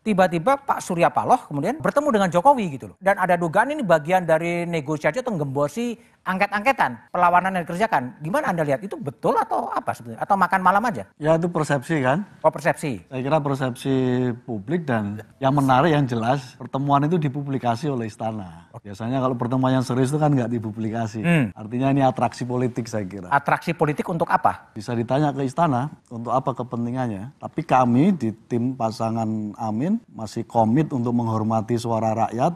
Tiba-tiba Pak Surya Paloh kemudian bertemu dengan Jokowi gitu loh. Dan ada dugaan ini bagian dari negosiasi atau gembosi angket-angketan perlawanan yang dikerjakan. Gimana Anda lihat itu betul atau apa sebenarnya Atau makan malam aja? Ya itu persepsi kan. Oh persepsi. Saya kira persepsi publik dan yang menarik yang jelas pertemuan itu dipublikasi oleh istana. Oh. Biasanya kalau pertemuan yang serius itu kan nggak dipublikasi. Hmm. Artinya ini atraksi politik saya kira. Atraksi politik untuk apa? Bisa ditanya ke istana untuk apa kepentingannya. Tapi kami di tim pasangan Amin masih komit untuk menghormati suara rakyat